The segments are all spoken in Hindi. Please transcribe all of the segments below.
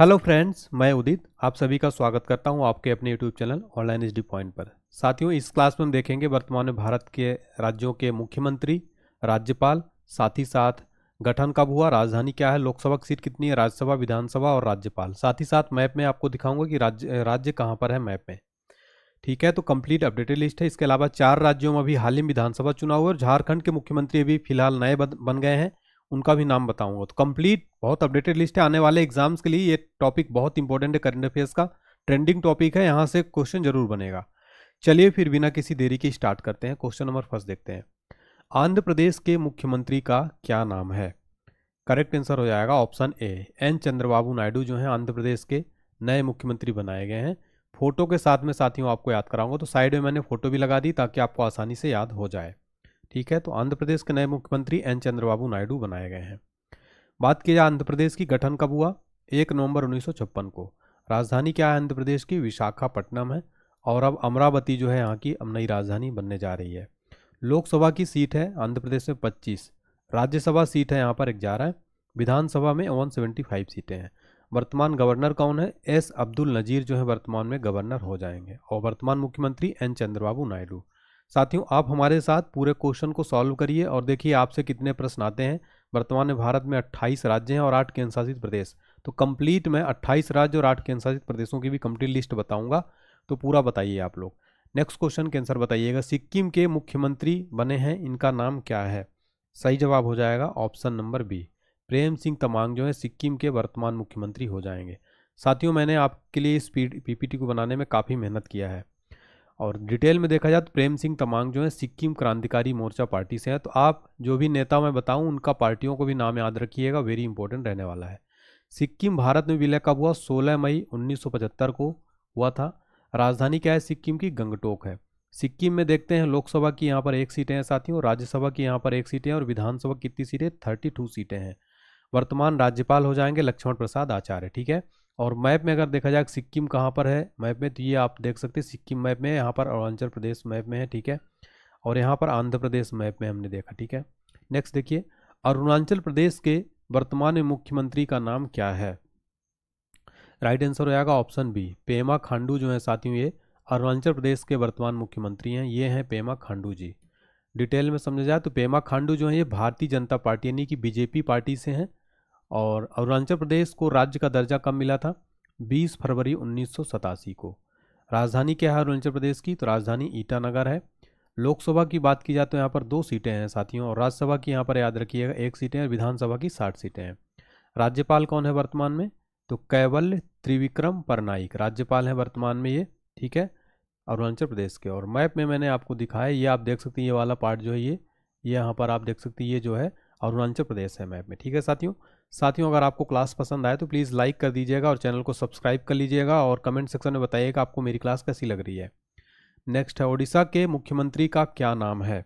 हेलो फ्रेंड्स मैं उदित आप सभी का स्वागत करता हूं आपके अपने YouTube channel online H point पर साथियों इस क्लास में हम देखेंगे वर्तमान में भारत के राज्यों के मुख्यमंत्री राज्यपाल साथ ही साथ गठन कब हुआ राजधानी क्या है लोकसभा की सीट कितनी है राज्यसभा विधानसभा और राज्यपाल साथ ही साथ मैप में आपको दिखाऊंगा कि राज्य राज्य कहाँ पर है मैप में ठीक है तो कंप्लीट अपडेटेड लिस्ट है इसके अलावा चार राज्यों में अभी हाल ही में विधानसभा चुनाव हुए और झारखंड के मुख्यमंत्री अभी फिलहाल नए बन गए हैं उनका भी नाम बताऊंगा तो कंप्लीट बहुत अपडेटेड लिस्ट है आने वाले एग्जाम्स के लिए ये टॉपिक बहुत इंपॉर्टेंट है करंट अफेयर्स का ट्रेंडिंग टॉपिक है यहाँ से क्वेश्चन जरूर बनेगा चलिए फिर बिना किसी देरी के स्टार्ट करते हैं क्वेश्चन नंबर फर्स्ट देखते हैं आंध्र प्रदेश के मुख्यमंत्री का क्या नाम है करेक्ट आंसर हो जाएगा option A N Chandrababu Naidu जो हैं आंध्र प्रदेश के नए मुख्यमंत्री बनाए गए हैं फोटो के साथ में साथियों आपको याद कराऊंगा तो साइड में मैंने फोटो भी लगा दी ताकि आपको आसानी से याद हो जाए ठीक है तो आंध्र प्रदेश के नए मुख्यमंत्री एन चंद्रबाबू नायडू बनाए गए हैं बात की जाए आंध्र प्रदेश की गठन कब हुआ एक नवंबर उन्नीस को राजधानी क्या है आंध्र प्रदेश की विशाखापट्टनम है और अब अमरावती जो है यहाँ की अब नई राजधानी बनने जा रही है लोकसभा की सीट है आंध्र प्रदेश में 25 राज्यसभा सीट है यहाँ पर ग्यारह विधानसभा में 175 सीटें हैं वर्तमान गवर्नर कौन है एस अब्दुल नज़ीर जो है वर्तमान में गवर्नर हो जाएंगे और वर्तमान मुख्यमंत्री एन चंद्रबाबू नायडू साथियों आप हमारे साथ पूरे क्वेश्चन को सॉल्व करिए और देखिए आपसे कितने प्रश्न आते हैं वर्तमान में भारत में 28 राज्य हैं और आठ केंद्रशासित प्रदेश तो कंप्लीट मैं 28 राज्य और आठ केंद्रशासित प्रदेशों की भी कंप्लीट लिस्ट बताऊंगा तो पूरा बताइए आप लोग नेक्स्ट क्वेश्चन के आंसर बताइएगा सिक्किम के मुख्यमंत्री बने हैं इनका नाम क्या है सही जवाब हो जाएगा option number B Prem Singh Tamang जो है सिक्किम के वर्तमान मुख्यमंत्री हो जाएंगे साथियों मैंने आपके लिए इस पीपीटी को बनाने में काफ़ी मेहनत किया है और डिटेल में देखा जाए तो प्रेम सिंह तमांग जो है सिक्किम क्रांतिकारी मोर्चा पार्टी से है तो आप जो भी नेता मैं बताऊं उनका पार्टियों को भी नाम याद रखिएगा वेरी इंपॉर्टेंट रहने वाला है सिक्किम भारत में विलय कब हुआ 16 मई 1975 को हुआ था राजधानी क्या है सिक्किम की गंगटोक है सिक्किम में देखते हैं लोकसभा की यहाँ पर एक सीटें हैं साथियों राज्यसभा की यहाँ पर एक सीटें हैं और विधानसभा कितनी सीटें थर्टी टू सीटें हैं वर्तमान राज्यपाल हो जाएंगे लक्ष्मण प्रसाद आचार्य ठीक है और मैप में अगर देखा जाए सिक्किम कहाँ पर है मैप में तो ये आप देख सकते हैं सिक्किम मैप में यहाँ पर अरुणाचल प्रदेश मैप में है ठीक है और यहाँ पर आंध्र प्रदेश मैप में हमने देखा ठीक है नेक्स्ट देखिए अरुणाचल प्रदेश के वर्तमान में मुख्यमंत्री का नाम क्या है राइट आंसर हो जाएगा ऑप्शन बी पेमा खांडू जो है साथियों ये अरुणाचल प्रदेश के वर्तमान मुख्यमंत्री हैं ये हैं पेमा खांडू जी डिटेल में समझा जाए तो पेमा खांडू जो है ये भारतीय जनता पार्टी यानी कि बीजेपी पार्टी से हैं और अरुणाचल प्रदेश को राज्य का दर्जा कब मिला था 20 फरवरी उन्नीस को राजधानी क्या है अरुणाचल प्रदेश की तो राजधानी ईटानगर है लोकसभा की बात की जाए तो यहाँ पर दो सीटें हैं साथियों और राज्यसभा की यहाँ पर याद रखिएगा एक सीटें और विधानसभा की साठ सीटें हैं राज्यपाल कौन है वर्तमान में तो कैवल त्रिविक्रम परनाइक राज्यपाल हैं वर्तमान में ये ठीक है अरुणाचल प्रदेश के और मैप में मैंने आपको दिखाया ये आप देख सकते हैं ये वाला पार्ट जो है ये ये यहाँ पर आप देख सकते हैं ये जो है अरुणाचल प्रदेश है मैप में ठीक है साथियों साथियों अगर आपको क्लास पसंद आए तो प्लीज़ लाइक कर दीजिएगा और चैनल को सब्सक्राइब कर लीजिएगा और कमेंट सेक्शन में बताइएगा आपको मेरी क्लास कैसी लग रही है नेक्स्ट है ओडिशा के मुख्यमंत्री का क्या नाम है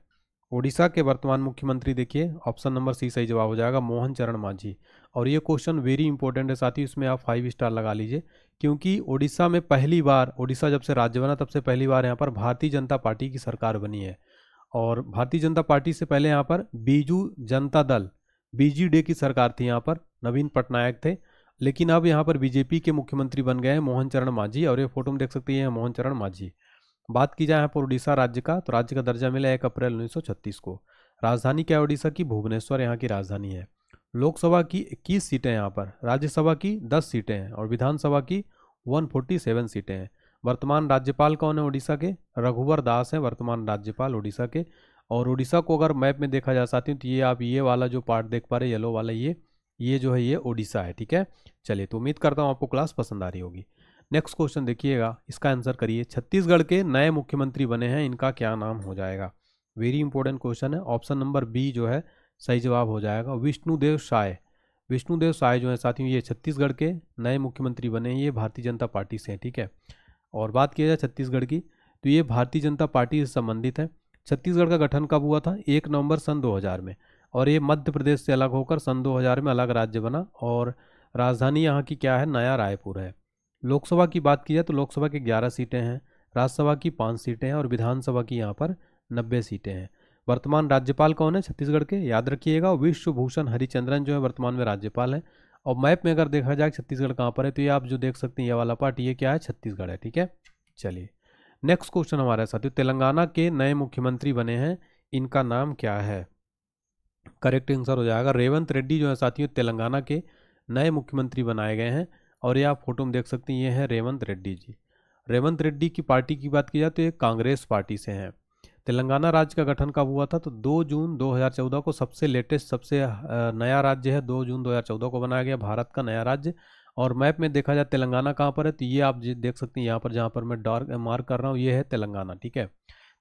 ओडिशा के वर्तमान मुख्यमंत्री देखिए ऑप्शन नंबर सी सही जवाब हो जाएगा मोहन चरण मांझी और ये क्वेश्चन वेरी इंपॉर्टेंट है साथ ही उसमें आप फाइव स्टार लगा लीजिए क्योंकि ओडिशा में पहली बार ओडिशा जब से राज्य बना तब से पहली बार यहाँ पर भारतीय जनता पार्टी की सरकार बनी है और भारतीय जनता पार्टी से पहले यहाँ पर बीजू जनता दल बीजू डे की सरकार थी यहाँ पर नवीन पटनायक थे लेकिन अब यहाँ पर बीजेपी के मुख्यमंत्री बन गए हैं मोहन चरण मांझी और ये फोटो में देख सकते हैं मोहन चरण मांझी बात की जाए यहाँ पर उड़ीसा राज्य का तो राज्य का दर्जा मिला एक अप्रैल उन्नीस को राजधानी क्या है उड़ीसा की भुवनेश्वर यहाँ की राजधानी है लोकसभा की इक्कीस सीटें यहाँ पर राज्यसभा की दस सीटें हैं और विधानसभा की वन सीटें हैं वर्तमान राज्यपाल कौन है उड़ीसा के रघुवर दास हैं वर्तमान राज्यपाल उड़ीसा के और उड़ीसा को अगर मैप में देखा जा साथियों तो ये आप ये वाला जो पार्ट देख पा रहे येलो वाला ये ये जो है ये ओडिशा है ठीक है चलिए तो उम्मीद करता हूँ आपको क्लास पसंद आ रही होगी नेक्स्ट क्वेश्चन देखिएगा इसका आंसर करिए छत्तीसगढ़ के नए मुख्यमंत्री बने हैं इनका क्या नाम हो जाएगा वेरी इंपॉर्टेंट क्वेश्चन है ऑप्शन नंबर बी जो है सही जवाब हो जाएगा विष्णुदेव साय विष्णुदेव साय जो है साथियों ये छत्तीसगढ़ के नए मुख्यमंत्री बने हैं ये भारतीय जनता पार्टी से हैं ठीक है और बात किया जाए छत्तीसगढ़ की तो ये भारतीय जनता पार्टी से संबंधित है छत्तीसगढ़ का गठन कब हुआ था एक नवंबर सन 2000 में और ये मध्य प्रदेश से अलग होकर सन 2000 में अलग राज्य बना और राजधानी यहाँ की क्या है नया रायपुर है लोकसभा की बात की जाए तो लोकसभा की ग्यारह सीटें हैं राज्यसभा की पाँच सीटें हैं और विधानसभा की यहाँ पर नब्बे सीटें हैं वर्तमान राज्यपाल कौन है छत्तीसगढ़ के याद रखिएगा विश्वभूषण हरिचंद्रन जो है वर्तमान में राज्यपाल हैं और मैप में अगर देखा जाए छत्तीसगढ़ कहाँ पर है तो ये आप जो देख सकते हैं ये वाला पार्ट ये क्या है छत्तीसगढ़ है ठीक है चलिए नेक्स्ट क्वेश्चन हमारे साथ तेलंगाना के नए मुख्यमंत्री बने हैं इनका नाम क्या है करेक्ट आंसर हो जाएगा रेवंत रेड्डी जो है साथियों तेलंगाना के नए मुख्यमंत्री बनाए गए हैं और ये आप फोटो में देख सकते हैं ये हैं रेवंत रेड्डी जी रेवंत रेड्डी की पार्टी की बात की जाए तो ये कांग्रेस पार्टी से हैं तेलंगाना राज्य का गठन कब हुआ था तो 2 जून 2014 को सबसे लेटेस्ट सबसे नया राज्य है 2 जून 2014 को बनाया गया भारत का नया राज्य और मैप में देखा जाए तेलंगाना कहाँ पर है तो ये आप देख सकते हैं यहाँ पर जहाँ पर मैं डार्क मार्क कर रहा हूँ ये है तेलंगाना ठीक है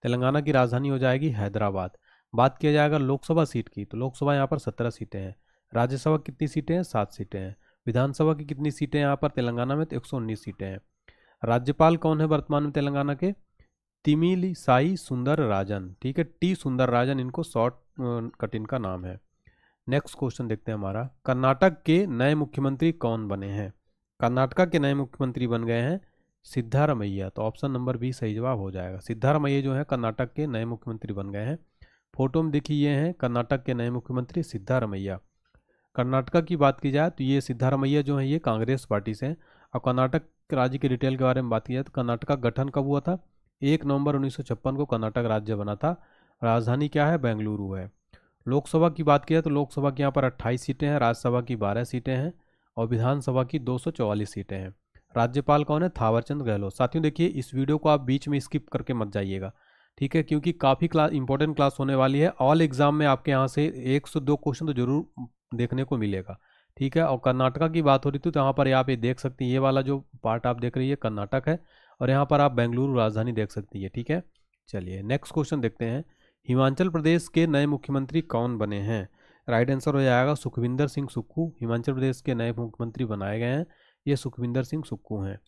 तेलंगाना की राजधानी हो जाएगी हैदराबाद बात किया जाएगा लोकसभा सीट की तो लोकसभा यहाँ पर सत्रह सीटें हैं राज्यसभा कितनी सीटें हैं सात सीटें हैं विधानसभा की कितनी सीटें यहाँ पर तेलंगाना में तो एक सीटें हैं राज्यपाल कौन है वर्तमान में तेलंगाना के तिमिली साई सुंदर राजन ठीक है टी सुंदर राजन इनको शॉर्ट कट इनका नाम है नेक्स्ट क्वेश्चन देखते हैं हमारा कर्नाटक के नए मुख्यमंत्री कौन बने हैं कर्नाटका के नए मुख्यमंत्री बन गए हैं सिद्धारमैया तो ऑप्शन नंबर बी सही जवाब हो जाएगा सिद्धारमैया जो है कर्नाटक के नए मुख्यमंत्री बन गए हैं फोटो में देखिए ये हैं कर्नाटक के नए मुख्यमंत्री सिद्धारमैया कर्नाटका की बात की जाए तो ये सिद्धारमैया जो है ये कांग्रेस पार्टी से हैं और कर्नाटक राज्य के डिटेल के बारे में बात की जाए तो कर्नाटका गठन कब हुआ था एक नवंबर उन्नीस को कर्नाटक राज्य बना था राजधानी क्या है बेंगलुरु है लोकसभा की बात की जाए तो लोकसभा की यहाँ पर 28 सीटें हैं राज्यसभा की 12 सीटें हैं और विधानसभा की 244 सीटें हैं राज्यपाल कौन है थावरचंद गहलोत साथियों देखिए इस वीडियो को आप बीच में स्किप करके मत जाइएगा ठीक है क्योंकि काफ़ी क्लास इंपॉर्टेंट क्लास होने वाली है ऑल एग्जाम में आपके यहाँ से एक सौ दो क्वेश्चन तो जरूर देखने को मिलेगा ठीक है और कर्नाटका की बात हो रही थी तो यहाँ पर आप ये देख सकते हैं ये वाला जो पार्ट आप देख रही है कर्नाटक है और यहाँ पर आप बेंगलुरु राजधानी देख सकती है ठीक है चलिए नेक्स्ट क्वेश्चन देखते हैं हिमाचल प्रदेश के नए मुख्यमंत्री कौन बने हैं राइट आंसर हो जाएगा सुखविंदर सिंह सुक्खू हिमाचल प्रदेश के नए मुख्यमंत्री बनाए गए हैं ये सुखविंदर सिंह सुक्खू हैं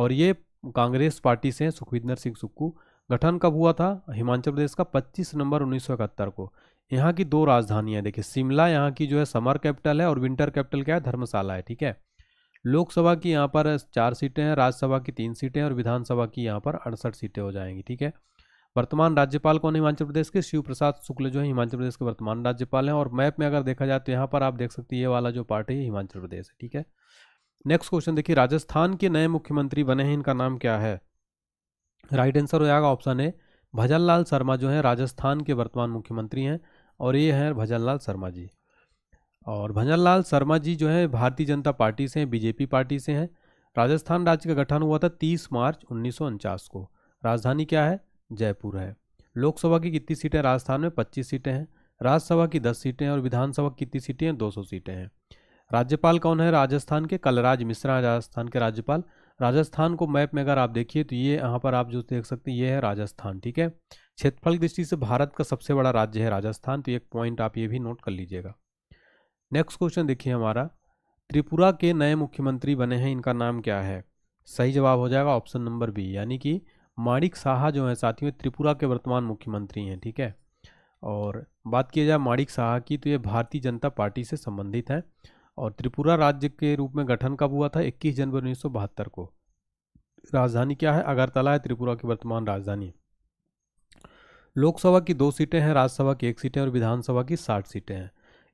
और ये कांग्रेस पार्टी से हैं सुखविंदर सिंह सुक्खू गठन कब हुआ था हिमाचल प्रदेश का 25 नवंबर उन्नीस को यहाँ की दो राजधानियाँ देखिए शिमला यहाँ की जो है समर कैपिटल है और विंटर कैपिटल क्या है धर्मशाला है ठीक है लोकसभा की यहाँ पर चार सीटें हैं राज्यसभा की तीन सीटें और विधानसभा की यहाँ पर अड़सठ सीटें हो जाएंगी ठीक है वर्तमान राज्यपाल कौन हिमाचल प्रदेश के शिव प्रसाद शुक्ल जो है हिमाचल प्रदेश के वर्तमान राज्यपाल हैं और मैप में अगर देखा जाए तो यहाँ पर आप देख सकते हैं ये वाला जो पार्टी है हिमाचल प्रदेश है ठीक है नेक्स्ट क्वेश्चन देखिए राजस्थान के नए मुख्यमंत्री बने हैं इनका नाम क्या है राइट आंसर हो जाएगा ऑप्शन ए भजन लाल शर्मा जो है राजस्थान के वर्तमान मुख्यमंत्री हैं और ये हैं भजन लाल शर्मा जी और भंजन लाल शर्मा जी जो है भारतीय जनता पार्टी से हैं बीजेपी पार्टी से हैं राजस्थान राज्य का गठन हुआ था 30 मार्च उन्नीस को राजधानी क्या है जयपुर है लोकसभा की कितनी सीटें राजस्थान में 25 सीटें हैं राज्यसभा की 10 सीटें हैं और विधानसभा की कितनी सीटें हैं 200 सीटें हैं राज्यपाल कौन है राजस्थान के कलराज मिश्रा राजस्थान के राज्यपाल राजस्थान को मैप में अगर आप देखिए तो ये यहाँ पर आप जो देख सकते हैं ये है राजस्थान ठीक है क्षेत्रफल दृष्टि से भारत का सबसे बड़ा राज्य है राजस्थान तो एक पॉइंट आप ये भी नोट कर लीजिएगा नेक्स्ट क्वेश्चन देखिए हमारा त्रिपुरा के नए मुख्यमंत्री बने हैं इनका नाम क्या है सही जवाब हो जाएगा ऑप्शन नंबर बी यानी कि माणिक साहा जो है साथियों त्रिपुरा के वर्तमान मुख्यमंत्री हैं ठीक है और बात किया जाए माणिक साहा की तो ये भारतीय जनता पार्टी से संबंधित हैं और त्रिपुरा राज्य के रूप में गठन कब हुआ था 21 जनवरी उन्नीस को राजधानी क्या है अगरतला है त्रिपुरा की वर्तमान राजधानी लोकसभा की दो सीटें हैं राज्यसभा की एक सीटें और विधानसभा की साठ सीटें हैं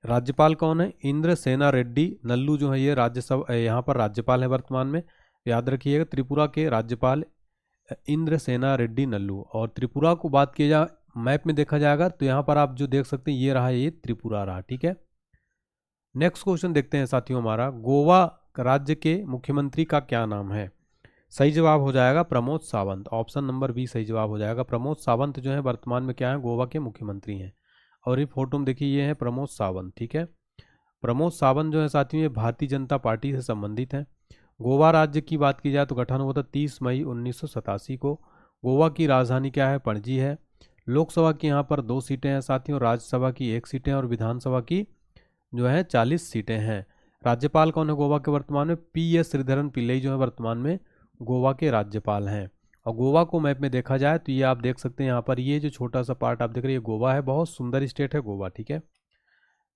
राज्यपाल कौन है इंद्र सेना रेड्डी नल्लू जो है ये राज्यसभा यहाँ पर राज्यपाल है वर्तमान में याद रखिएगा त्रिपुरा के राज्यपाल इंद्र सेना रेड्डी नल्लू और त्रिपुरा को बात किया जाए मैप में देखा जाएगा तो यहाँ पर आप जो देख सकते हैं ये रहा ये त्रिपुरा रहा ठीक है नेक्स्ट क्वेश्चन देखते हैं साथियों हमारा गोवा राज्य के मुख्यमंत्री का क्या नाम है सही जवाब हो जाएगा Pramod Sawant option number B सही जवाब हो जाएगा प्रमोद सावंत जो है वर्तमान में क्या है गोवा के मुख्यमंत्री हैं और ये फोटो में देखिए ये है प्रमोद सावंत ठीक है प्रमोद सावंत जो है साथियों ये भारतीय जनता पार्टी से संबंधित हैं गोवा राज्य की बात की जाए तो गठन हुआ था तीस मई उन्नीस को गोवा की राजधानी क्या है पणजी है लोकसभा की यहाँ पर दो सीटें हैं साथियों राज्यसभा की एक सीटें और विधानसभा की जो है चालीस सीटें हैं राज्यपाल कौन है गोवा के वर्तमान में पी एस श्रीधरन पिल्लई जो है वर्तमान में गोवा के राज्यपाल हैं और गोवा को मैप में देखा जाए तो ये आप देख सकते हैं यहाँ पर ये जो छोटा सा पार्ट आप देख रहे हैं ये गोवा है बहुत सुंदर स्टेट है गोवा ठीक है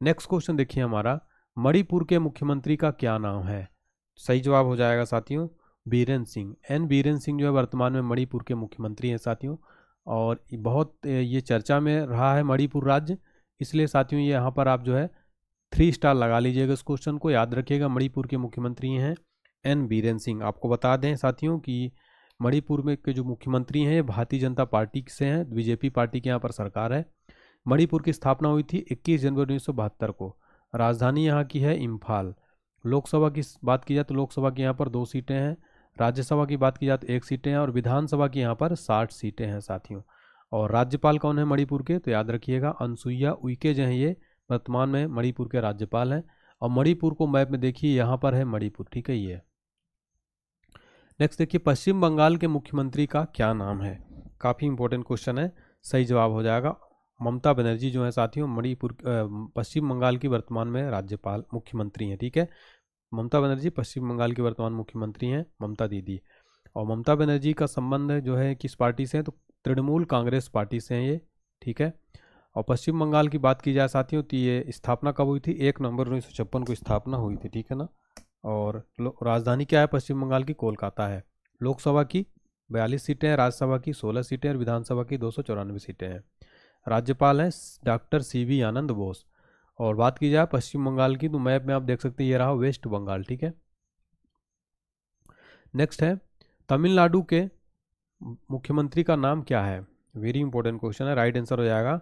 नेक्स्ट क्वेश्चन देखिए हमारा मणिपुर के मुख्यमंत्री का क्या नाम है सही जवाब हो जाएगा साथियों बीरेन सिंह एन बीरेन सिंह जो है वर्तमान में मणिपुर के मुख्यमंत्री हैं साथियों और बहुत ये चर्चा में रहा है मणिपुर राज्य इसलिए साथियों ये यहाँ पर आप जो है थ्री स्टार लगा लीजिएगा इस क्वेश्चन को याद रखिएगा मणिपुर के मुख्यमंत्री हैं एन बीरेन सिंह आपको बता दें साथियों कि मणिपुर में के जो मुख्यमंत्री हैं भारतीय जनता पार्टी से हैं बीजेपी पार्टी के यहाँ पर सरकार है मणिपुर की स्थापना हुई थी 21 जनवरी उन्नीस को राजधानी यहाँ की है इम्फाल लोकसभा की बात की जाए तो लोकसभा की यहाँ पर दो सीटें हैं राज्यसभा की बात की जाए तो एक सीटें हैं और विधानसभा की यहाँ पर साठ सीटें हैं साथियों और राज्यपाल कौन है मणिपुर के तो याद रखिएगा अनसुईया उइके जो हैं ये वर्तमान में मणिपुर के राज्यपाल हैं और मणिपुर को मैप में देखिए यहाँ पर है मणिपुर ठीक है ये नेक्स्ट देखिए पश्चिम बंगाल के मुख्यमंत्री का क्या नाम है काफ़ी इंपॉर्टेंट क्वेश्चन है सही जवाब हो जाएगा ममता बनर्जी जो है साथियों मणिपुर पश्चिम बंगाल की वर्तमान में राज्यपाल मुख्यमंत्री हैं ठीक है ममता बनर्जी पश्चिम बंगाल की वर्तमान मुख्यमंत्री हैं ममता दीदी और ममता बनर्जी का संबंध जो है किस पार्टी से है तो तृणमूल कांग्रेस पार्टी से हैं ये ठीक है और पश्चिम बंगाल की बात की जाए साथियों तो ये स्थापना कब हुई थी एक नवंबर उन्नीस को स्थापना हुई थी ठीक है ना और राजधानी क्या है पश्चिम बंगाल की कोलकाता है लोकसभा की बयालीस सीटें हैं राज्यसभा की सोलह सीटें और विधानसभा की दो सीटें हैं राज्यपाल हैं doctor C V Anand Bose और बात की जाए पश्चिम बंगाल की तो मैप में आप देख सकते हैं ये रहा वेस्ट बंगाल ठीक है नेक्स्ट है तमिलनाडु के मुख्यमंत्री का नाम क्या है वेरी इंपॉर्टेंट क्वेश्चन है राइट आंसर हो जाएगा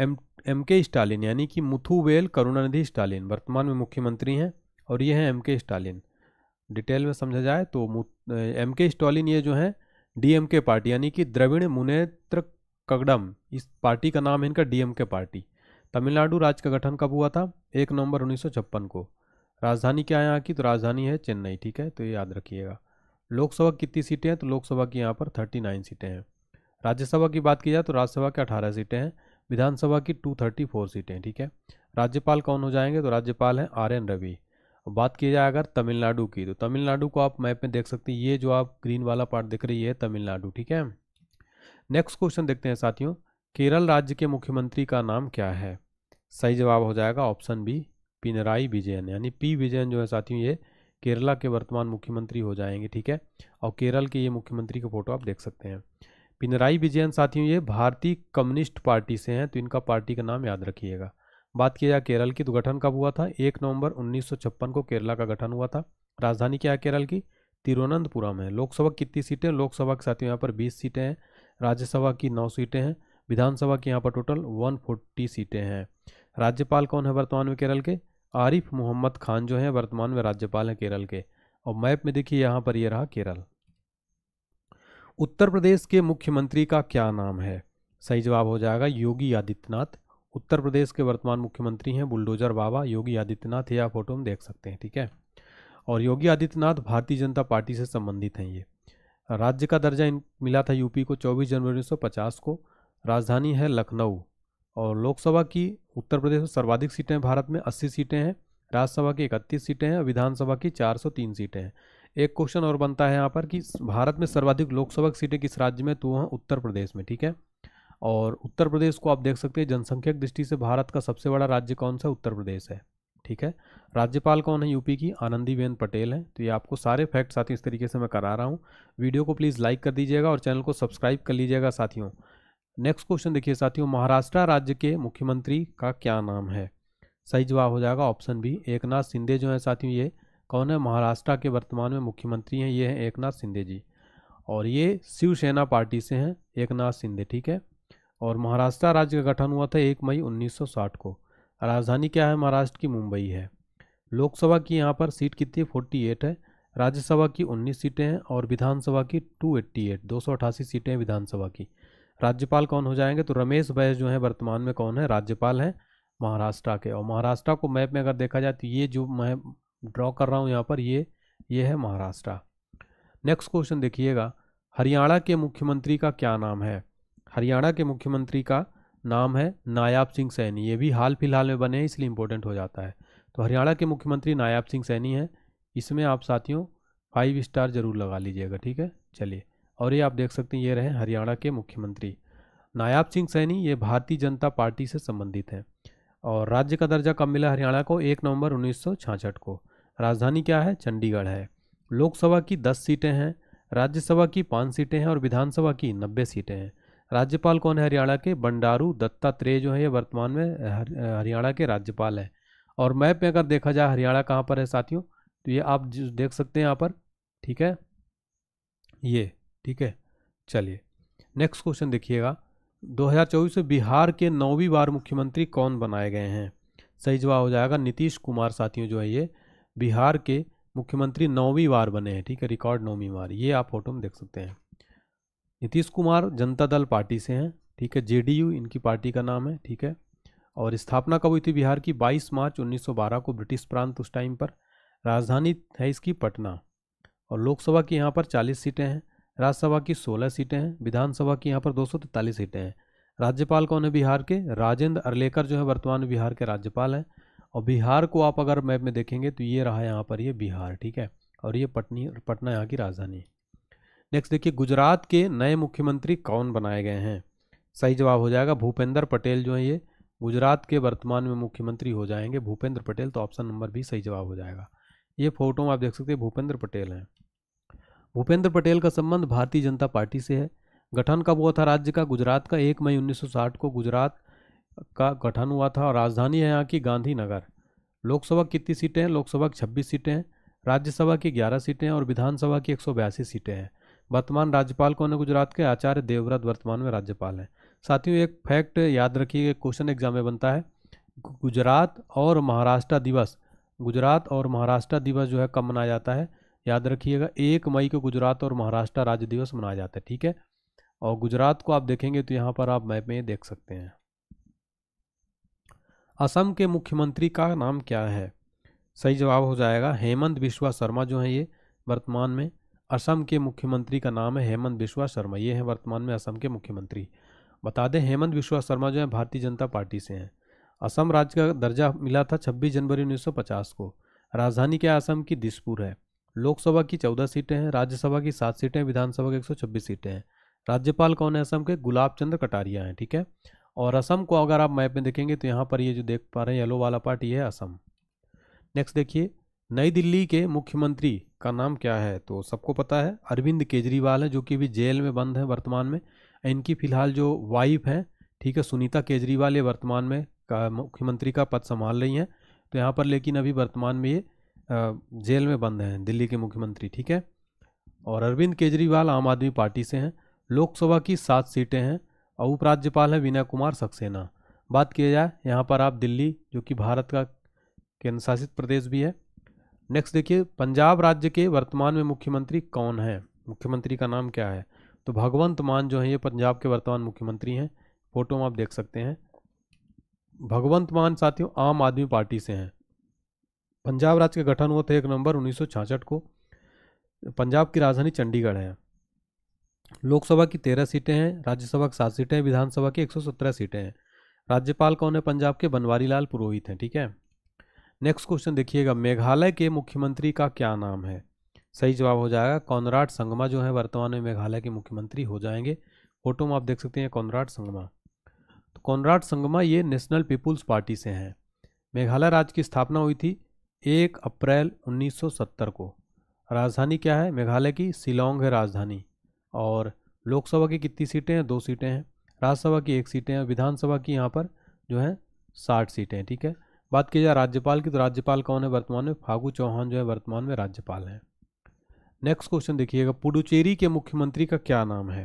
एम एम के स्टालिन यानी कि मुथुवेल करुणानिधि स्टालिन वर्तमान में मुख्यमंत्री हैं और ये हैं एम के स्टालिन डिटेल में समझा जाए तो एम के स्टालिन ये जो हैं डीएमके पार्टी यानी कि द्रविण मुनेत्र कगडम इस पार्टी का नाम है इनका डीएमके पार्टी तमिलनाडु राज्य का गठन कब हुआ था एक नवंबर उन्नीस को राजधानी क्या है यहाँ की तो राजधानी है चेन्नई ठीक है तो ये याद रखिएगा लोकसभा कितनी सीटें हैं तो लोकसभा की यहाँ पर थर्टी नाइन सीटें हैं राज्यसभा की बात की जाए तो राज्यसभा की अठारह सीटें हैं विधानसभा की टू थर्टी फोर सीटें ठीक है राज्यपाल कौन हो जाएंगे तो राज्यपाल हैं आर एन रवि बात की जाए अगर तमिलनाडु की तो तमिलनाडु को आप मैप में देख सकते हैं ये जो आप ग्रीन वाला पार्ट दिख रही है तमिलनाडु ठीक है नेक्स्ट क्वेश्चन देखते हैं साथियों केरल राज्य के मुख्यमंत्री का नाम क्या है सही जवाब हो जाएगा ऑप्शन बी पिनराई विजयन यानी पी विजयन जो है साथियों ये केरला के वर्तमान मुख्यमंत्री हो जाएंगे ठीक है और केरल के ये मुख्यमंत्री का फोटो आप देख सकते हैं पिनराई विजयन साथियों ये भारतीय कम्युनिस्ट पार्टी से हैं तो इनका पार्टी का नाम याद रखिएगा बात किया जाए केरल की तो गठन कब हुआ था एक नवंबर उन्नीस को केरला का गठन हुआ था राजधानी क्या है केरल की तिरुवनंतपुरम है लोकसभा कितनी सीटें लोकसभा के साथ यहाँ पर बीस सीटें हैं राज्यसभा की नौ सीटें हैं विधानसभा की यहाँ पर टोटल 140 सीटें हैं राज्यपाल कौन है वर्तमान में केरल के आरिफ मोहम्मद खान जो है वर्तमान में राज्यपाल हैं केरल के और मैप में देखिए यहाँ पर ये यह रहा केरल उत्तर प्रदेश के मुख्यमंत्री का क्या नाम है सही जवाब हो जाएगा योगी आदित्यनाथ उत्तर प्रदेश के वर्तमान मुख्यमंत्री हैं बुलडोजर बाबा योगी आदित्यनाथ ये आप फोटो में देख सकते हैं ठीक है और योगी आदित्यनाथ भारतीय जनता पार्टी से संबंधित हैं ये राज्य का दर्जा इन मिला था यूपी को 24 जनवरी उन्नीस को राजधानी है लखनऊ और लोकसभा की उत्तर प्रदेश में सर्वाधिक सीटें भारत में 80 सीटें हैं राज्यसभा की इकतीस सीटें हैं विधानसभा की 403 सीटें हैं एक क्वेश्चन और बनता है यहाँ पर कि भारत में सर्वाधिक लोकसभा की सीटें किस राज्य में तो वहाँ उत्तर प्रदेश में ठीक है और उत्तर प्रदेश को आप देख सकते हैं जनसंख्यक दृष्टि से भारत का सबसे बड़ा राज्य कौन सा उत्तर प्रदेश है ठीक है राज्यपाल कौन है यूपी की आनंदीबेन पटेल हैं तो ये आपको सारे फैक्ट साथियों इस तरीके से मैं करा रहा हूँ वीडियो को प्लीज़ लाइक कर दीजिएगा और चैनल को सब्सक्राइब कर लीजिएगा साथियों नेक्स्ट क्वेश्चन देखिए साथियों महाराष्ट्र राज्य के मुख्यमंत्री का क्या नाम है सही जवाब हो जाएगा ऑप्शन बी एकनाथ शिंदे जो है साथियों ये कौन है महाराष्ट्र के वर्तमान में मुख्यमंत्री हैं ये हैं एकनाथ शिंदे जी और ये शिवसेना पार्टी से हैं एकनाथ शिंदे ठीक है और महाराष्ट्र राज्य का गठन हुआ था एक मई 1960 को राजधानी क्या है महाराष्ट्र की मुंबई है लोकसभा की यहाँ पर सीट कितनी है फोर्टी है राज्यसभा की 19 सीटें हैं और विधानसभा की 288 अठासी सीटें हैं विधानसभा की राज्यपाल कौन हो जाएंगे तो रमेश बैस जो है वर्तमान में कौन है राज्यपाल हैं महाराष्ट्र के और महाराष्ट्र को मैप में अगर देखा जाए तो ये जो मैं ड्रॉ कर रहा हूँ यहाँ पर ये ये है महाराष्ट्र नेक्स्ट क्वेश्चन देखिएगा हरियाणा के मुख्यमंत्री का क्या नाम है हरियाणा के मुख्यमंत्री का नाम है नायाब सिंह सैनी ये भी हाल फिलहाल में बने हैं इसलिए इम्पोर्टेंट हो जाता है तो हरियाणा के मुख्यमंत्री नायाब सिंह सैनी हैं इसमें आप साथियों फाइव स्टार ज़रूर लगा लीजिएगा ठीक है चलिए और ये आप देख सकते हैं ये रहे हरियाणा के मुख्यमंत्री नायाब सिंह सैनी ये भारतीय जनता पार्टी से संबंधित हैं और राज्य का दर्जा कब मिला हरियाणा को एक नवंबर उन्नीस को राजधानी क्या है चंडीगढ़ है लोकसभा की दस सीटें हैं राज्यसभा की पाँच सीटें हैं और विधानसभा की नब्बे सीटें हैं राज्यपाल कौन है हरियाणा के बंडारू दत्तात्रेय जो है ये वर्तमान में हरियाणा के राज्यपाल हैं और मैप में अगर देखा जाए हरियाणा कहाँ पर है साथियों तो ये आप देख सकते हैं यहाँ पर ठीक है ये ठीक है चलिए नेक्स्ट क्वेश्चन देखिएगा 2024 में बिहार के नौवीं बार मुख्यमंत्री कौन बनाए गए हैं सही जवाब हो जाएगा नीतीश कुमार साथियों जो है ये बिहार के मुख्यमंत्री नौवीं बार बने हैं ठीक है रिकॉर्ड नौवीं बार ये आप फोटो में देख सकते हैं नीतीश कुमार जनता दल पार्टी से हैं ठीक है जेडीयू इनकी पार्टी का नाम है ठीक है और स्थापना कब हुई थी बिहार की 22 मार्च 1912 को ब्रिटिश प्रांत उस टाइम पर राजधानी है इसकी पटना और लोकसभा की यहाँ पर 40 सीटें हैं राज्यसभा की 16 सीटें हैं विधानसभा की यहाँ पर दो सीटें हैं राज्यपाल कौन है बिहार के राजेंद्र अरलेकर जो है वर्तमान बिहार के राज्यपाल हैं और बिहार को आप अगर मैप में देखेंगे तो ये रहा यहाँ पर ये बिहार ठीक है और ये पटनी पटना यहाँ की राजधानी है नेक्स्ट देखिए गुजरात के नए मुख्यमंत्री कौन बनाए गए हैं सही जवाब हो जाएगा भूपेंद्र पटेल जो है ये गुजरात के वर्तमान में मुख्यमंत्री हो जाएंगे भूपेंद्र पटेल तो ऑप्शन नंबर भी सही जवाब हो जाएगा ये फोटो आप देख सकते हैं भूपेंद्र पटेल हैं भूपेंद्र पटेल का संबंध भारतीय जनता पार्टी से है गठन कब हुआ था राज्य का गुजरात का एक मई उन्नीस को गुजरात का गठन हुआ था और राजधानी है यहाँ की गांधीनगर लोकसभा कितनी सीटें हैं लोकसभा की छब्बीस सीटें हैं राज्यसभा की ग्यारह सीटें हैं और विधानसभा की एक सीटें हैं वर्तमान राज्यपाल कौन है गुजरात के आचार्य देवव्रत वर्तमान में राज्यपाल हैं साथियों एक फैक्ट याद रखिए क्वेश्चन एग्जाम में बनता है गुजरात और महाराष्ट्र दिवस गुजरात और महाराष्ट्र दिवस जो है कब मनाया जाता है याद रखिएगा एक मई को गुजरात और महाराष्ट्र राज्य दिवस मनाया जाता है ठीक है और गुजरात को आप देखेंगे तो यहाँ पर आप मैप में देख सकते हैं असम के मुख्यमंत्री का नाम क्या है सही जवाब हो जाएगा हेमंत बिश्वा शर्मा जो है ये वर्तमान में असम के मुख्यमंत्री का नाम है हेमंत बिश्वा शर्मा ये हैं वर्तमान में असम के मुख्यमंत्री बता दें हेमंत बिश्वा शर्मा जो है भारतीय जनता पार्टी से हैं असम राज्य का दर्जा मिला था 26 जनवरी 1950 को राजधानी क्या असम की दिसपुर है लोकसभा की चौदह सीटें हैं राज्यसभा की सात सीटें हैं विधानसभा की एक सीटें हैं राज्यपाल कौन है असम के गुलाब चंद्र कटारिया हैं ठीक है और असम को अगर आप मैप में देखेंगे तो यहाँ पर ये जो देख पा रहे हैं येलो वाला पार्ट ये है असम नेक्स्ट देखिए नई दिल्ली के मुख्यमंत्री का नाम क्या है तो सबको पता है अरविंद केजरीवाल है जो कि अभी जेल में बंद है वर्तमान में इनकी फिलहाल जो वाइफ हैं ठीक है सुनीता केजरीवाल ये वर्तमान में का मुख्यमंत्री का पद संभाल रही हैं तो यहाँ पर लेकिन अभी वर्तमान में ये जेल में बंद हैं दिल्ली के मुख्यमंत्री ठीक है और अरविंद केजरीवाल आम आदमी पार्टी से हैं लोकसभा की सात सीटें हैं और उपराज्यपाल हैं विनय कुमार सक्सेना बात किया जाए यहाँ पर आप दिल्ली जो कि भारत का केंद्र शासित प्रदेश भी है नेक्स्ट देखिए पंजाब राज्य के वर्तमान में मुख्यमंत्री कौन है मुख्यमंत्री का नाम क्या है तो भगवंत मान जो है ये पंजाब के वर्तमान मुख्यमंत्री हैं फोटो में आप देख सकते हैं भगवंत मान साथियों आम आदमी पार्टी से हैं पंजाब राज्य का गठन हुआ था एक नवंबर उन्नीस को पंजाब की राजधानी चंडीगढ़ है लोकसभा की तेरह सीटें हैं राज्यसभा की सात सीटें हैं विधानसभा की एक सौ सत्रह सीटें हैं राज्यपाल कौन है पंजाब के बनवारी लाल पुरोहित हैं ठीक है नेक्स्ट क्वेश्चन देखिएगा मेघालय के मुख्यमंत्री का क्या नाम है सही जवाब हो जाएगा कॉनराड संगमा जो है वर्तमान में मेघालय के मुख्यमंत्री हो जाएंगे फोटो में आप देख सकते हैं कॉनराड संगमा तो कॉनराड संगमा ये नेशनल पीपुल्स पार्टी से हैं मेघालय राज्य की स्थापना हुई थी एक अप्रैल 1970 को राजधानी क्या है मेघालय की शिलोंग है राजधानी और लोकसभा की कितनी सीटें हैं दो सीटें हैं राज्यसभा की एक सीटें हैं विधानसभा की यहाँ पर जो है साठ सीटें हैं ठीक है बात की जाए राज्यपाल की तो राज्यपाल कौन है वर्तमान में फागू चौहान जो है वर्तमान में राज्यपाल हैं नेक्स्ट क्वेश्चन देखिएगा पुडुचेरी के मुख्यमंत्री का क्या नाम है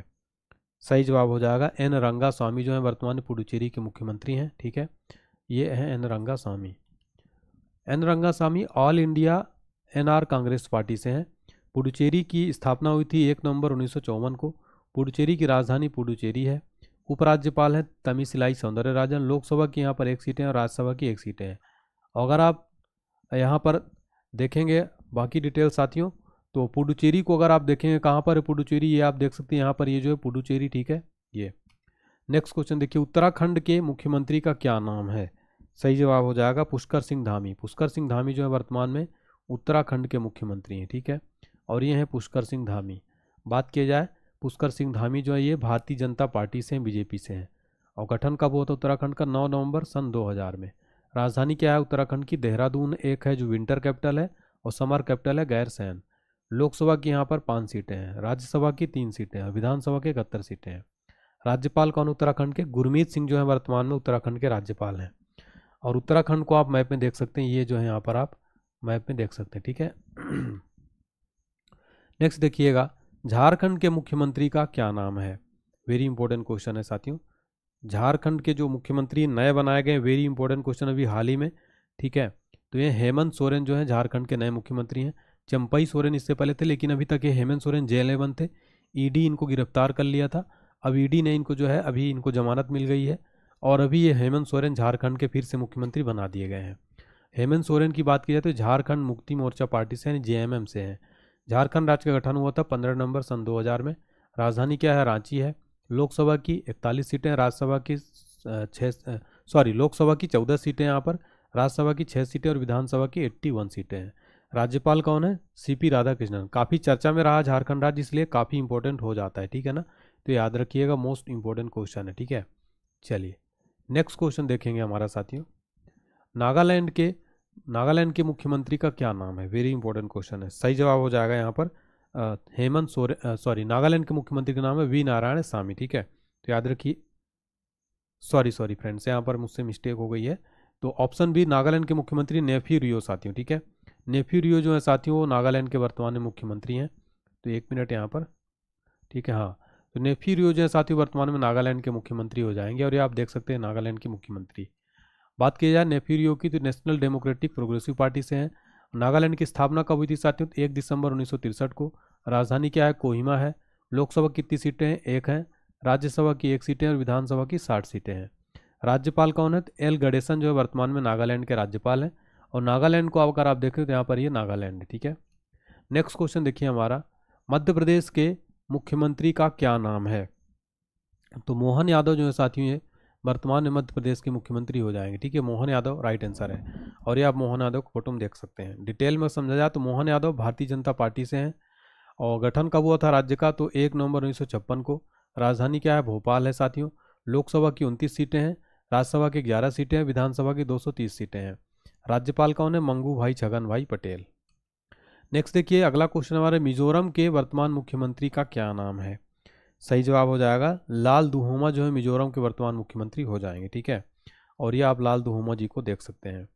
सही जवाब हो जाएगा एन रंगा स्वामी जो है वर्तमान में पुडुचेरी के मुख्यमंत्री हैं ठीक है ये हैं N Rangaswamy N Rangaswamy all India N Congress party से हैं पुडुचेरी की स्थापना हुई थी एक नवंबर उन्नीस को पुडुचेरी की राजधानी पुडुचेरी है उपराज्यपाल हैं तमिसिलाई सौंदर्य राजन लोकसभा की यहाँ पर एक सीटें और राज्यसभा की एक सीटें हैं अगर आप यहाँ पर देखेंगे बाकी डिटेल साथियों तो पुडुचेरी को अगर आप देखेंगे कहाँ पर है पुडुचेरी ये आप देख सकते हैं यहाँ पर ये जो है पुडुचेरी ठीक है ये नेक्स्ट क्वेश्चन देखिए उत्तराखंड के मुख्यमंत्री का क्या नाम है सही जवाब हो जाएगा पुष्कर सिंह धामी पुष्कर सिंह धामी जो है वर्तमान में उत्तराखंड के मुख्यमंत्री हैं ठीक है और ये हैं पुष्कर सिंह धामी बात किया जाए पुष्कर सिंह धामी जो है ये भारतीय जनता पार्टी से हैं बीजेपी से हैं और गठन कब हुआ था उत्तराखंड का 9 नवंबर सन 2000 में राजधानी क्या है उत्तराखंड की देहरादून एक है जो विंटर कैपिटल है और समर कैपिटल है गैरसैन लोकसभा की यहाँ पर पाँच सीटें हैं राज्यसभा की तीन सीटें हैं विधानसभा की इकहत्तर सीटें हैं राज्यपाल कौन उत्तराखंड के गुरमीत सिंह जो है वर्तमान में उत्तराखंड के राज्यपाल हैं और उत्तराखंड को आप मैप में देख सकते हैं ये जो है यहाँ पर आप मैप में देख सकते हैं ठीक है नेक्स्ट देखिएगा झारखंड के मुख्यमंत्री का क्या नाम है वेरी इंपॉर्टेंट क्वेश्चन है साथियों झारखंड के जो मुख्यमंत्री नए बनाए गए वेरी इंपॉर्टेंट क्वेश्चन अभी हाल ही में ठीक है तो ये हेमंत सोरेन जो है झारखंड के नए मुख्यमंत्री हैं चंपई सोरेन इससे पहले थे लेकिन अभी तक ये हेमंत सोरेन जेल में बंद थे ईडी e इनको गिरफ्तार कर लिया था अब ईडी e ने इनको जो है अभी इनको जमानत मिल गई है और अभी ये हेमंत सोरेन झारखंड के फिर से मुख्यमंत्री बना दिए गए हैं हेमंत सोरेन की बात की जाए तो झारखंड मुक्ति मोर्चा पार्टी से यानी जे से हैं झारखंड राज्य का गठन हुआ था पंद्रह नवंबर सन 2000 में राजधानी क्या है रांची है लोकसभा की इकतालीस सीटें राज्यसभा की छः सॉरी लोकसभा की चौदह सीटें यहाँ पर राज्यसभा की छः सीटें और विधानसभा की एट्टी वन सीटें हैं राज्यपाल कौन है सीपी राधाकृष्णन काफ़ी चर्चा में रहा झारखंड राज्य इसलिए काफ़ी इंपॉर्टेंट हो जाता है ठीक है ना तो याद रखिएगा मोस्ट इंपॉर्टेंट क्वेश्चन है ठीक है चलिए नेक्स्ट क्वेश्चन देखेंगे हमारा साथियों नागालैंड के नागालैंड के मुख्यमंत्री का क्या नाम है वेरी इंपॉर्टेंट क्वेश्चन है सही जवाब हो जाएगा यहाँ पर हेमंत सोरेन सॉरी नागालैंड के मुख्यमंत्री का नाम है वी नारायण स्वामी ठीक है तो याद रखिए सॉरी सॉरी फ्रेंड्स यहाँ पर मुझसे मिस्टेक हो गई है तो ऑप्शन बी नागालैंड के मुख्यमंत्री नेफ्यू रियो साथियों ठीक है नेफ्यू रियो जो है साथियों वो नागालैंड के वर्तमान में मुख्यमंत्री हैं तो एक मिनट यहाँ पर ठीक है हाँ तो नेफ्यू रियो जो है साथियों वर्तमान में नागालैंड के मुख्यमंत्री हो जाएंगे और ये आप देख सकते हैं नागालैंड के मुख्यमंत्री बात की जाए नेफिरियो की तो नेशनल डेमोक्रेटिक प्रोग्रेसिव पार्टी से हैं नागालैंड की स्थापना कब हुई थी साथियों एक दिसंबर उन्नीस को राजधानी क्या है कोहिमा है लोकसभा कितनी सीटें हैं एक हैं राज्यसभा की एक सीटें और विधानसभा की साठ सीटें हैं राज्यपाल कौन है तो एल गडेसन जो है वर्तमान में नागालैंड के राज्यपाल हैं और नागालैंड को अगर आप देखें तो यहाँ पर ये नागालैंड है ठीक है नेक्स्ट क्वेश्चन देखिए हमारा मध्य प्रदेश के मुख्यमंत्री का क्या नाम है तो मोहन यादव जो है साथियों ये वर्तमान में मध्य प्रदेश के मुख्यमंत्री हो जाएंगे ठीक है मोहन यादव राइट आंसर है और ये आप मोहन यादव को फोटो में देख सकते हैं डिटेल में समझा जाए तो मोहन यादव भारतीय जनता पार्टी से हैं और गठन कब हुआ था राज्य का तो एक नवंबर उन्नीस को राजधानी क्या है भोपाल है साथियों लोकसभा की उनतीस सीटें हैं राज्यसभा की ग्यारह सीटें हैं विधानसभा की दो सीटें हैं राज्यपाल कौन है मंगू भाई छगन भाई पटेल नेक्स्ट देखिए अगला क्वेश्चन हमारे मिजोरम के वर्तमान मुख्यमंत्री का क्या नाम है सही जवाब हो जाएगा लाल दुहोमा जो है मिजोरम के वर्तमान मुख्यमंत्री हो जाएंगे ठीक है और ये आप लाल दुहोमा जी को देख सकते हैं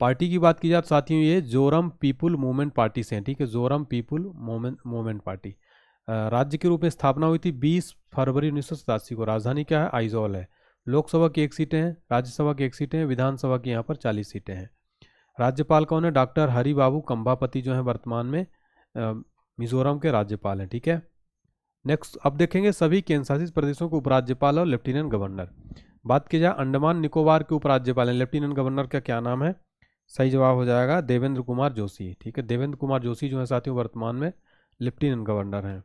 पार्टी की बात की जाए तो साथियों ये जोरम पीपुल मूवमेंट पार्टी से हैं ठीक है जोरम पीपुल मूवमेंट पार्टी राज्य के रूप में स्थापना हुई थी 20 फरवरी उन्नीस को राजधानी क्या है आइजॉल है लोकसभा की एक सीटें हैं राज्यसभा की एक सीटें हैं विधानसभा की यहाँ पर चालीस सीटें हैं राज्यपाल कौन है डॉक्टर हरिबाबू कंबापति जो हैं वर्तमान में मिजोरम के राज्यपाल हैं ठीक है नेक्स्ट अब देखेंगे सभी केंद्रशासित प्रदेशों के उपराज्यपाल और लेफ्टिनेंट गवर्नर बात की जाए अंडमान निकोबार के उपराज्यपाल हैं लेफ्टिनेंट गवर्नर का क्या नाम है सही जवाब हो जाएगा देवेंद्र कुमार जोशी ठीक है देवेंद्र कुमार जोशी जो है साथियों वर्तमान में लेफ्टिनेंट गवर्नर हैं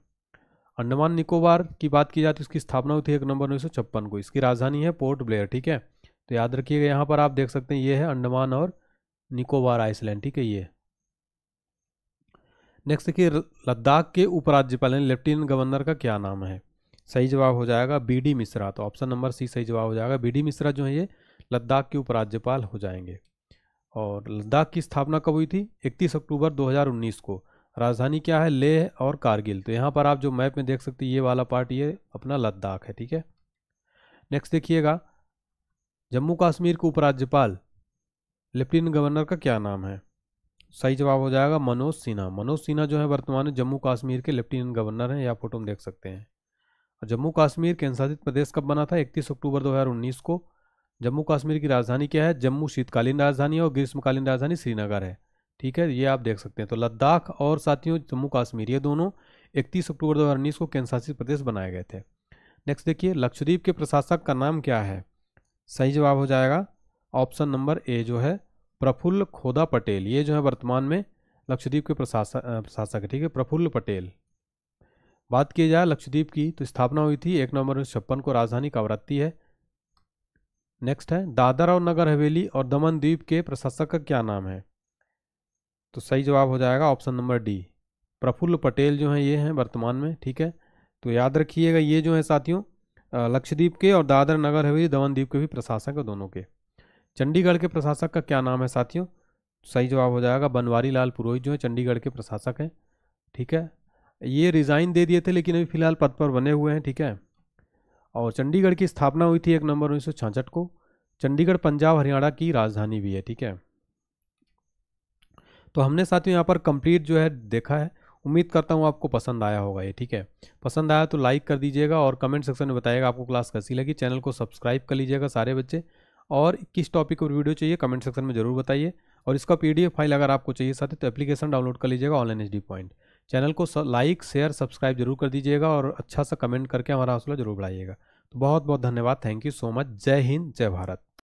अंडमान निकोबार की बात की जाए तो इसकी स्थापना हुई थी एक नंबर उन्नीस को इसकी राजधानी है पोर्ट ब्लेयर ठीक है तो याद रखिएगा यहाँ पर आप देख सकते हैं ये है अंडमान और निकोबार आइसलैंड ठीक है ये नेक्स्ट देखिए लद्दाख के उपराज्यपाल यानी लेफ्टिनेंट गवर्नर का क्या नाम है सही जवाब हो जाएगा बी डी मिश्रा तो ऑप्शन नंबर सी सही जवाब हो जाएगा बी डी मिश्रा जो है ये लद्दाख के उपराज्यपाल हो जाएंगे और लद्दाख की स्थापना कब हुई थी 31 अक्टूबर 2019 को राजधानी क्या है लेह और कारगिल तो यहाँ पर आप जो मैप में देख सकते ये वाला पार्ट ये अपना लद्दाख है ठीक है नेक्स्ट देखिएगा जम्मू कश्मीर के उपराज्यपाल लेफ्टिनेंट गवर्नर का क्या नाम है सही जवाब हो जाएगा मनोज सिन्हा मनोज सिन्हा जो है वर्तमान में जम्मू कश्मीर के लेफ्टिनेंट गवर्नर हैं यह फोटो हम देख सकते हैं और जम्मू कश्मीर केंद्रशासित प्रदेश कब बना था इकतीस अक्टूबर 2019 को जम्मू कश्मीर की राजधानी क्या है जम्मू शीतकालीन राजधानी और ग्रीष्मकालीन राजधानी श्रीनगर है ठीक है ये आप देख सकते हैं तो लद्दाख और साथियों जम्मू कश्मीर ये दोनों इकतीस अक्टूबर दो हज़ार उन्नीस को केंद्रशासित प्रदेश बनाए गए थे नेक्स्ट देखिए लक्षद्वीप के प्रशासक का नाम क्या है सही जवाब हो जाएगा ऑप्शन नंबर ए जो है प्रफुल्ल खोदा पटेल ये जो है वर्तमान में लक्षद्वीप के प्रशासक प्रशासक ठीक है प्रफुल्ल पटेल बात की जाए लक्षद्वीप की तो स्थापना हुई थी एक नवंबर उन्नीस छप्पन को राजधानी कावरत्ती है नेक्स्ट है दादर और नगर हवेली और दमन द्वीप के प्रशासक का क्या नाम है तो सही जवाब हो जाएगा option number D Praful Patel जो है ये हैं वर्तमान में ठीक है तो याद रखिएगा ये जो है साथियों लक्षद्वीप के और दादर नगर हवेली दमन द्वीप के भी प्रशासक दोनों के चंडीगढ़ के प्रशासक का क्या नाम है साथियों सही जवाब हो जाएगा बनवारी लाल पुरोहित जो है चंडीगढ़ के प्रशासक हैं ठीक है ये रिज़ाइन दे दिए थे लेकिन अभी फ़िलहाल पद पर बने हुए हैं ठीक है और चंडीगढ़ की स्थापना हुई थी एक नंबर उन्नीस को चंडीगढ़ पंजाब हरियाणा की राजधानी भी है ठीक है तो हमने साथियों यहाँ पर कंप्लीट जो है देखा है उम्मीद करता हूँ आपको पसंद आया होगा ये ठीक है पसंद आया तो लाइक कर दीजिएगा और कमेंट सेक्शन में बताइएगा आपको क्लास कैसी लगी चैनल को सब्सक्राइब कर लीजिएगा सारे बच्चे और किस टॉपिक पर वीडियो चाहिए कमेंट सेक्शन में जरूर बताइए और इसका पीडीएफ फाइल अगर आपको चाहिए साथ ही तो एप्लीकेशन डाउनलोड कर लीजिएगा ऑनलाइन एच पॉइंट चैनल को लाइक शेयर सब्सक्राइब जरूर कर दीजिएगा और अच्छा सा कमेंट करके हमारा हौसला जरूर बढ़ाइएगा तो बहुत बहुत धन्यवाद थैंक यू सो मच जय हिंद जय भारत